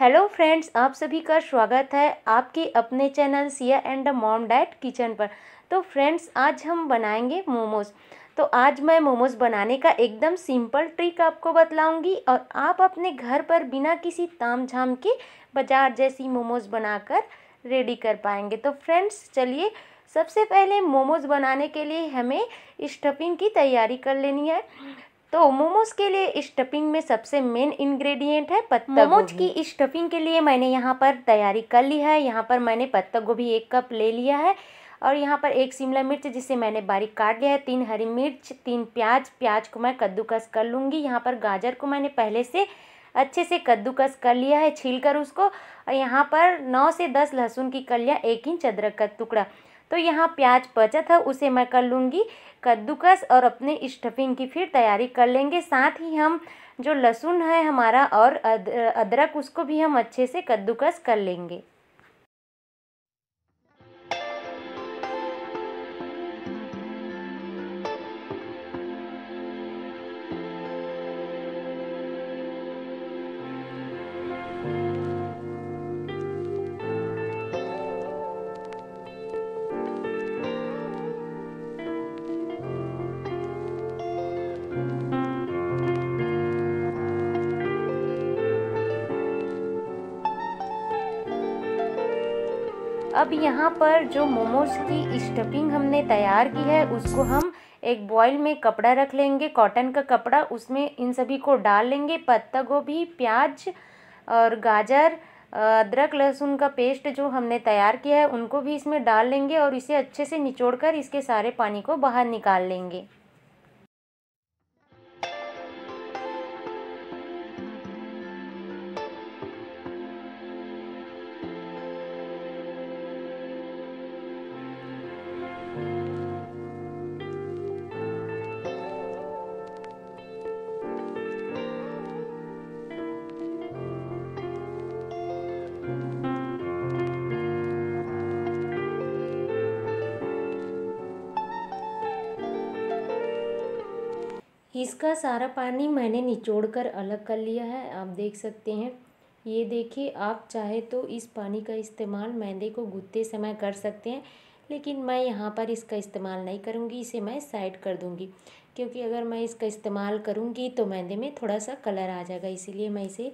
hello friends आप सभी का स्वागत है आपके अपने channel Siya and mom dad kitchen पर तो फ्रेंड्स आज हम बनाएंगे मोमोज तो आज मैं मोमोज बनाने का एकदम सिंपल ट्रिक आपको बतलाऊंगी और आप अपने घर पर बिना किसी ताम झाम के बाजार जैसी मोमोज बनाकर रेडी कर पाएंगे तो फ्रेंड्स चलिए सबसे पहले मोमोज बनाने के लिए हमें स्टफिंग की तैयारी कर लेनी है तो मोमोज के लिए स्टफिंग में सबसे मेन इंग्रेडिएंट है पत्ता मोमोज की स्टफिंग के लिए मैंने यहाँ पर तैयारी कर ली है यहाँ पर मैंने पत्ता गोभी एक कप ले लिया है और यहाँ पर एक शिमला मिर्च जिसे मैंने बारीक काट लिया है तीन हरी मिर्च तीन प्याज प्याज को मैं कद्दूकस कर लूँगी यहाँ पर गाजर को मैंने पहले से अच्छे से कद्दूकस कर लिया है छील कर उसको और यहाँ पर नौ से दस लहसुन की कलियाँ एक इंच अदरक का टुकड़ा तो यहाँ प्याज बचत है उसे मैं कर लूँगी कद्दूकस और अपने स्टफिंग की फिर तैयारी कर लेंगे साथ ही हम जो लहसुन है हमारा और अदरक उसको भी हम अच्छे से कद्दूकस कर लेंगे अब यहाँ पर जो मोमोज़ की स्टफिंग हमने तैयार की है उसको हम एक बॉयल में कपड़ा रख लेंगे कॉटन का कपड़ा उसमें इन सभी को डाल लेंगे पत्ता गोभी प्याज और गाजर अदरक लहसुन का पेस्ट जो हमने तैयार किया है उनको भी इसमें डाल लेंगे और इसे अच्छे से निचोड़कर इसके सारे पानी को बाहर निकाल लेंगे इसका सारा पानी मैंने निचोड़ कर अलग कर लिया है आप देख सकते हैं ये देखिए आप चाहे तो इस पानी का इस्तेमाल मैदे को गूँथते समय कर सकते हैं लेकिन मैं यहाँ पर इसका इस्तेमाल नहीं करूँगी इसे मैं साइड कर दूँगी क्योंकि अगर मैं इसका इस्तेमाल करूँगी तो मैदे में थोड़ा सा कलर आ जाएगा इसीलिए मैं इसे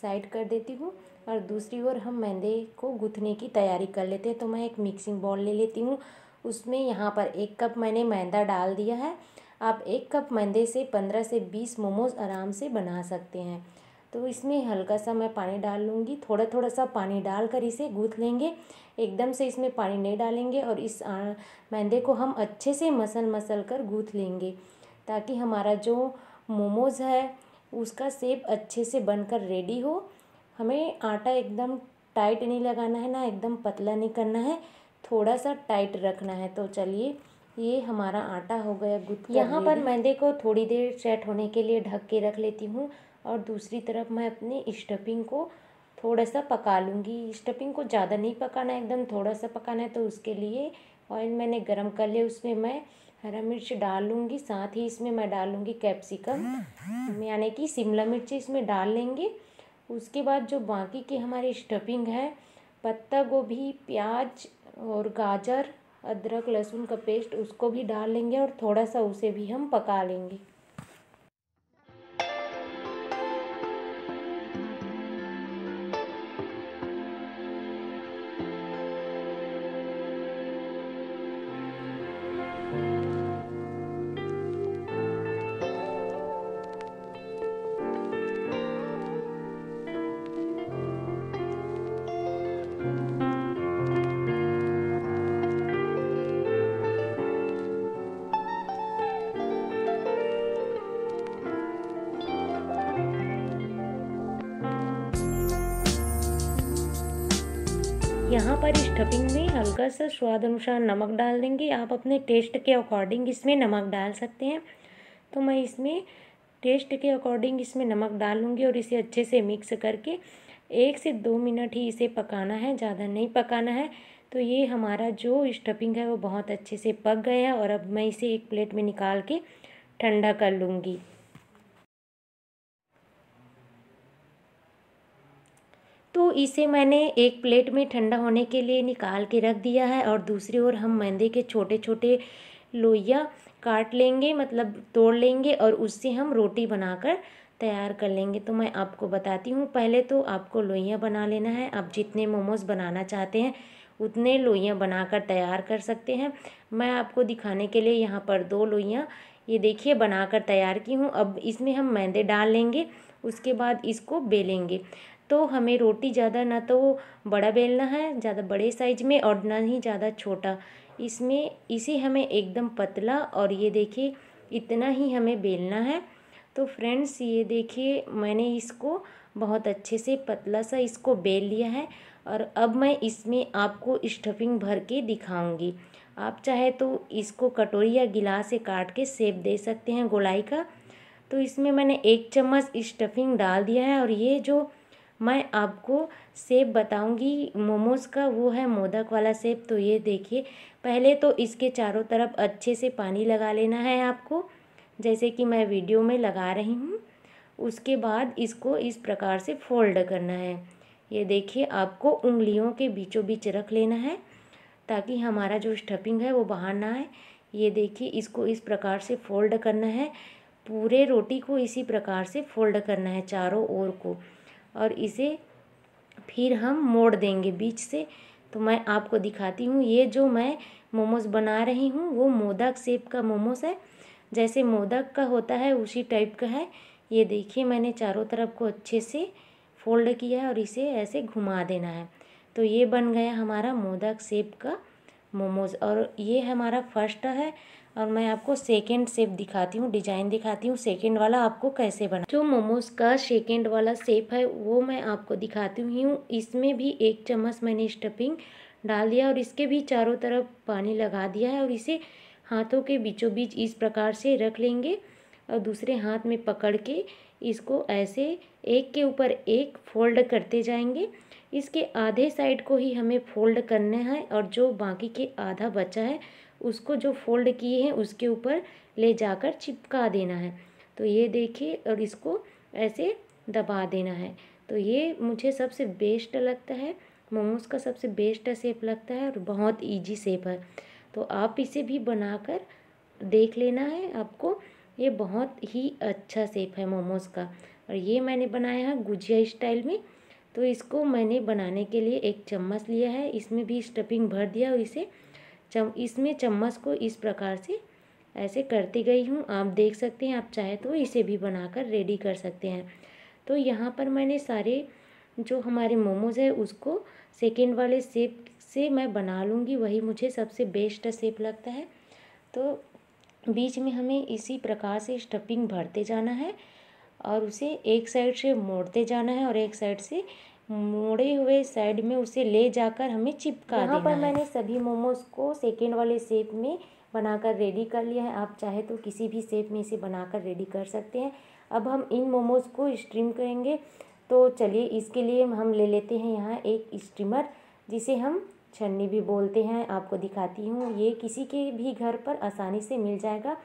साइड कर देती हूँ और दूसरी ओर हम मैदे को गुथने की तैयारी कर लेते हैं तो मैं एक मिक्सिंग बॉल ले लेती हूँ उसमें यहाँ पर एक कप मैंने मैदा डाल दिया है आप एक कप मैदे से पंद्रह से बीस मोमोज आराम से बना सकते हैं तो इसमें हल्का सा मैं पानी डाल लूँगी थोड़ा थोड़ा सा पानी डाल कर इसे गूँथ लेंगे एकदम से इसमें पानी नहीं डालेंगे और इस मैदे को हम अच्छे से मसल मसल कर गूँथ लेंगे ताकि हमारा जो मोमोज़ है उसका सेप अच्छे से बनकर रेडी हो हमें आटा एकदम टाइट नहीं लगाना है ना एकदम पतला नहीं करना है थोड़ा सा टाइट रखना है तो चलिए ये हमारा आटा हो गया गुद यहाँ पर मैदे को थोड़ी देर सेट होने के लिए ढक के रख लेती हूँ और दूसरी तरफ मैं अपनी स्टफिंग को थोड़ा सा पका लूँगी स्टफिंग को ज़्यादा नहीं पकाना है एकदम थोड़ा सा पकाना है तो उसके लिए ऑयल मैंने गरम कर लिया उसमें मैं हरा मिर्च डाल लूँगी साथ ही इसमें मैं डालूँगी कैप्सिकम यानी कि शिमला मिर्च इसमें डाल लेंगे उसके बाद जो बाकी की हमारी स्टफिंग है पत्ता गोभी प्याज और गाजर अदरक लहसुन का पेस्ट उसको भी डाल लेंगे और थोड़ा सा उसे भी हम पका लेंगे पर इस स्टफिंग में हल्का सा स्वाद अनुसार नमक डाल देंगे आप अपने टेस्ट के अकॉर्डिंग इसमें नमक डाल सकते हैं तो मैं इसमें टेस्ट के अकॉर्डिंग इसमें नमक डालूँगी और इसे अच्छे से मिक्स करके एक से दो मिनट ही इसे पकाना है ज़्यादा नहीं पकाना है तो ये हमारा जो स्टफिंग है वो बहुत अच्छे से पक गया और अब मैं इसे एक प्लेट में निकाल के ठंडा कर लूँगी तो इसे मैंने एक प्लेट में ठंडा होने के लिए निकाल के रख दिया है और दूसरी ओर हम मैदे के छोटे छोटे लोइया काट लेंगे मतलब तोड़ लेंगे और उससे हम रोटी बनाकर तैयार कर लेंगे तो मैं आपको बताती हूँ पहले तो आपको लोहियाँ बना लेना है आप जितने मोमोज़ बनाना चाहते हैं उतने लोइयाँ बनाकर तैयार कर सकते हैं मैं आपको दिखाने के लिए यहाँ पर दो लोइयाँ ये देखिए बनाकर तैयार की हूँ अब इसमें हम मैदे डाल लेंगे उसके बाद इसको बेलेंगे तो हमें रोटी ज़्यादा ना तो बड़ा बेलना है ज़्यादा बड़े साइज में और ना ही ज़्यादा छोटा इसमें इसे हमें एकदम पतला और ये देखिए इतना ही हमें बेलना है तो फ्रेंड्स ये देखिए मैंने इसको बहुत अच्छे से पतला सा इसको बेल लिया है और अब मैं इसमें आपको स्टफिंग भर के दिखाऊंगी आप चाहे तो इसको कटोरी या गिलास से काट के सेब दे सकते हैं गोलाई का तो इसमें मैंने एक चम्मच स्टफिंग डाल दिया है और ये जो मैं आपको सेब बताऊँगी मोमोज़ का वो है मोदक वाला सेब तो ये देखिए पहले तो इसके चारों तरफ अच्छे से पानी लगा लेना है आपको जैसे कि मैं वीडियो में लगा रही हूँ उसके बाद इसको इस प्रकार से फोल्ड करना है ये देखिए आपको उंगलियों के बीचों बीच रख लेना है ताकि हमारा जो स्टफिंग है वो बाहर ना आए ये देखिए इसको इस प्रकार से फोल्ड करना है पूरे रोटी को इसी प्रकार से फोल्ड करना है चारों ओर को और इसे फिर हम मोड़ देंगे बीच से तो मैं आपको दिखाती हूँ ये जो मैं मोमोज बना रही हूँ वो मोदक सेप का मोमोज है जैसे मोदक का होता है उसी टाइप का है ये देखिए मैंने चारों तरफ को अच्छे से फोल्ड किया है और इसे ऐसे घुमा देना है तो ये बन गया हमारा मोदक सेप का मोमोज और ये हमारा फर्स्ट है और मैं आपको सेकेंड सेप दिखाती हूँ डिजाइन दिखाती हूँ सेकेंड वाला आपको कैसे बना जो मोमोज का सेकेंड वाला सेप है वो मैं आपको दिखाती हूँ इसमें भी एक चम्मच मैंने स्टफिंग डाल दिया और इसके भी चारों तरफ पानी लगा दिया है और इसे हाथों के बीचों बीच इस प्रकार से रख लेंगे और दूसरे हाथ में पकड़ के इसको ऐसे एक के ऊपर एक फोल्ड करते जाएंगे इसके आधे साइड को ही हमें फोल्ड करने हैं और जो बाकी के आधा बचा है उसको जो फोल्ड किए हैं उसके ऊपर ले जाकर चिपका देना है तो ये देखिए और इसको ऐसे दबा देना है तो ये मुझे सबसे बेस्ट लगता है मोमोज़ का सबसे बेस्ट शेप लगता है और बहुत इजी शेप है तो आप इसे भी बनाकर देख लेना है आपको ये बहुत ही अच्छा शेप है मोमोज़ का और ये मैंने बनाया है गुजिया स्टाइल में तो इसको मैंने बनाने के लिए एक चम्मच लिया है इसमें भी स्टफिंग भर दिया और इसे चम इसमें चम्मच को इस प्रकार से ऐसे करती गई हूँ आप देख सकते हैं आप चाहे तो इसे भी बनाकर रेडी कर सकते हैं तो यहाँ पर मैंने सारे जो हमारे मोमोज़ है उसको सेकेंड वाले सेप से मैं बना लूँगी वही मुझे सबसे बेस्ट सेप लगता है तो बीच में हमें इसी प्रकार से स्टफिंग भरते जाना है और उसे एक साइड से मोड़ते जाना है और एक साइड से मोड़े हुए साइड में उसे ले जाकर हमें चिपका यहाँ पर मैंने सभी मोमोज को सेकेंड वाले शेप में बनाकर रेडी कर लिया है आप चाहे तो किसी भी शेप में इसे बनाकर रेडी कर सकते हैं अब हम इन मोमोज को स्ट्रीम करेंगे तो चलिए इसके लिए हम ले लेते हैं यहाँ एक स्टीमर जिसे हम छन्नी भी बोलते हैं आपको दिखाती हूँ ये किसी के भी घर पर आसानी से मिल जाएगा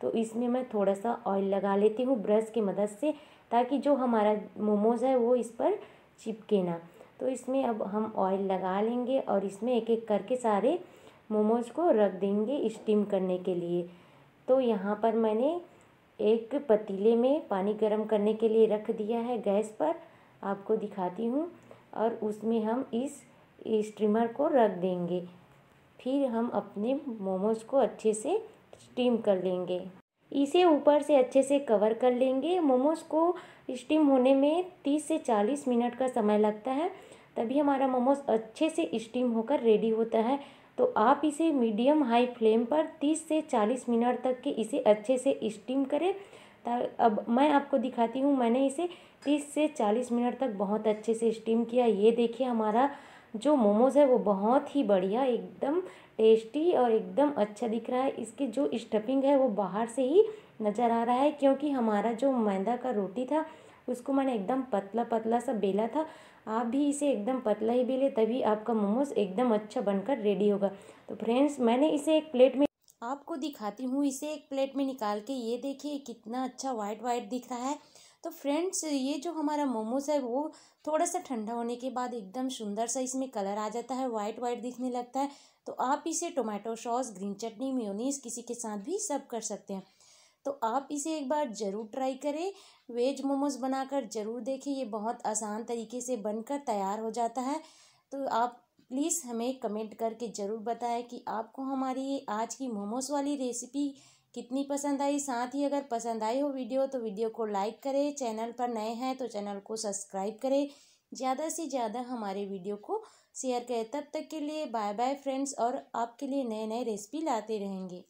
तो इसमें मैं थोड़ा सा ऑयल लगा लेती हूँ ब्रश की मदद से ताकि जो हमारा मोमोज़ है वो इस पर चिपके ना तो इसमें अब हम ऑयल लगा लेंगे और इसमें एक एक करके सारे मोमोज़ को रख देंगे स्टीम करने के लिए तो यहाँ पर मैंने एक पतीले में पानी गर्म करने के लिए रख दिया है गैस पर आपको दिखाती हूँ और उसमें हम इस स्टीमर को रख देंगे फिर हम अपने मोमोज़ को अच्छे से स्टीम कर लेंगे इसे ऊपर से अच्छे से कवर कर लेंगे मोमोज़ को स्टीम होने में तीस से चालीस मिनट का समय लगता है तभी हमारा मोमोज़ अच्छे से स्टीम होकर रेडी होता है तो आप इसे मीडियम हाई फ्लेम पर तीस से चालीस मिनट तक के इसे अच्छे से स्टीम करें अब मैं आपको दिखाती हूँ मैंने इसे तीस से चालीस मिनट तक बहुत अच्छे से स्टीम किया ये देखिए हमारा जो मोमोज़ है वो बहुत ही बढ़िया एकदम टेस्टी और एकदम अच्छा दिख रहा है इसकी जो स्टफिंग है वो बाहर से ही नज़र आ रहा है क्योंकि हमारा जो मैदा का रोटी था उसको मैंने एकदम पतला पतला सा बेला था आप भी इसे एकदम पतला ही बेले तभी आपका मोमोज़ एकदम अच्छा बनकर रेडी होगा तो फ्रेंड्स मैंने इसे एक प्लेट में आपको दिखाती हूँ इसे एक प्लेट में निकाल के ये देखिए कितना अच्छा वाइट वाइट दिख रहा है तो फ्रेंड्स ये जो हमारा मोमोज है वो थोड़ा सा ठंडा होने के बाद एकदम सुंदर सा इसमें कलर आ जाता है वाइट वाइट दिखने लगता है तो आप इसे tomato sauce green chutney mayonnaise किसी के साथ भी सर्व कर सकते हैं तो आप इसे एक बार ज़रूर ट्राई करें वेज मोमोज बनाकर ज़रूर देखें ये बहुत आसान तरीके से बनकर तैयार हो जाता है तो आप प्लीज़ हमें कमेंट करके ज़रूर बताएं कि आपको हमारी आज की मोमोज वाली रेसिपी कितनी पसंद आई साथ ही अगर पसंद आई हो वीडियो तो वीडियो को लाइक करें चैनल पर नए हैं तो चैनल को सब्सक्राइब करें ज़्यादा से ज़्यादा हमारे वीडियो को शेयर करें तब तक के लिए बाय बाय फ्रेंड्स और आपके लिए नए नए रेसिपी लाते रहेंगे